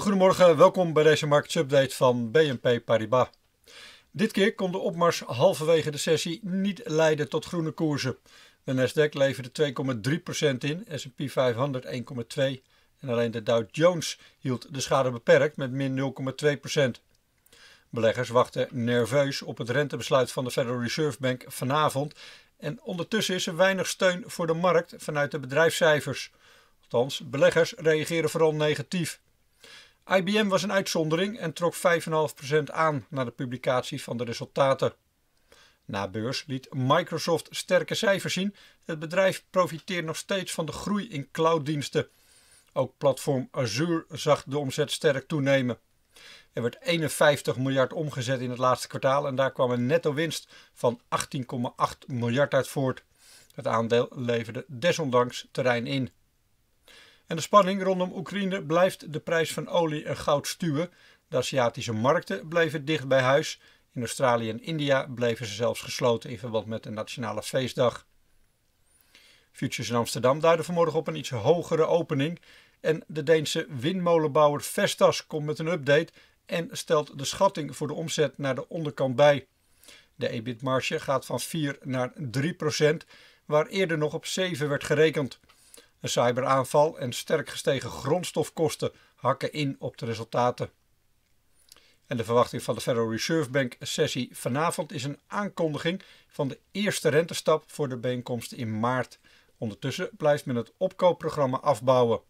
goedemorgen, welkom bij deze marktsupdate van BNP Paribas. Dit keer kon de opmars halverwege de sessie niet leiden tot groene koersen. De Nasdaq leverde 2,3% in, S&P 500 1,2% en alleen de Dow Jones hield de schade beperkt met min 0,2%. Beleggers wachten nerveus op het rentebesluit van de Federal Reserve Bank vanavond en ondertussen is er weinig steun voor de markt vanuit de bedrijfscijfers. Althans, beleggers reageren vooral negatief. IBM was een uitzondering en trok 5,5% aan na de publicatie van de resultaten. Na beurs liet Microsoft sterke cijfers zien. Het bedrijf profiteert nog steeds van de groei in clouddiensten. Ook platform Azure zag de omzet sterk toenemen. Er werd 51 miljard omgezet in het laatste kwartaal en daar kwam een netto winst van 18,8 miljard uit voort. Het aandeel leverde desondanks terrein in. En de spanning rondom Oekraïne blijft de prijs van olie en goud stuwen. De Aziatische markten bleven dicht bij huis. In Australië en India bleven ze zelfs gesloten in verband met de nationale feestdag. Futures in Amsterdam duiden vanmorgen op een iets hogere opening. En de Deense windmolenbouwer Vestas komt met een update en stelt de schatting voor de omzet naar de onderkant bij. De EBIT-marge gaat van 4 naar 3 procent, waar eerder nog op 7 werd gerekend. Een cyberaanval en sterk gestegen grondstofkosten hakken in op de resultaten. En de verwachting van de Federal Reserve Bank sessie vanavond is een aankondiging van de eerste rentestap voor de bijeenkomst in maart. Ondertussen blijft men het opkoopprogramma afbouwen.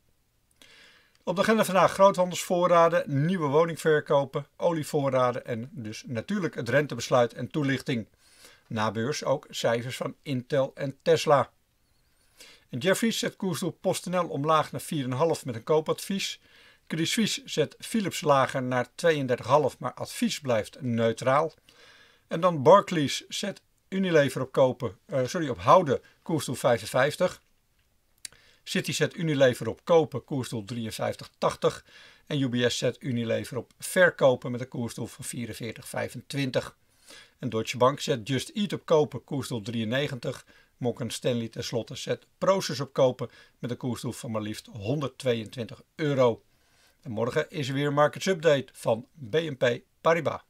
Op de agenda vandaag groothandelsvoorraden, nieuwe woningverkopen, olievoorraden en dus natuurlijk het rentebesluit en toelichting. Na beurs ook cijfers van Intel en Tesla. Jeffries zet koersdoel PostNL omlaag naar 4,5 met een koopadvies. Credit Suisse zet Philips lager naar 32,5, maar advies blijft neutraal. En dan Barclays zet Unilever op, kopen, eh, sorry, op houden, koersdoel 55. City zet Unilever op kopen, koersdoel 53,80. En UBS zet Unilever op verkopen met een koersdoel van 44,25. En Deutsche Bank zet Just Eat op kopen, koersdoel 93. Morgan Stanley tenslotte set Proces opkopen met een koersdoel van maar liefst 122 euro. En morgen is er weer een markets update van BNP Paribas.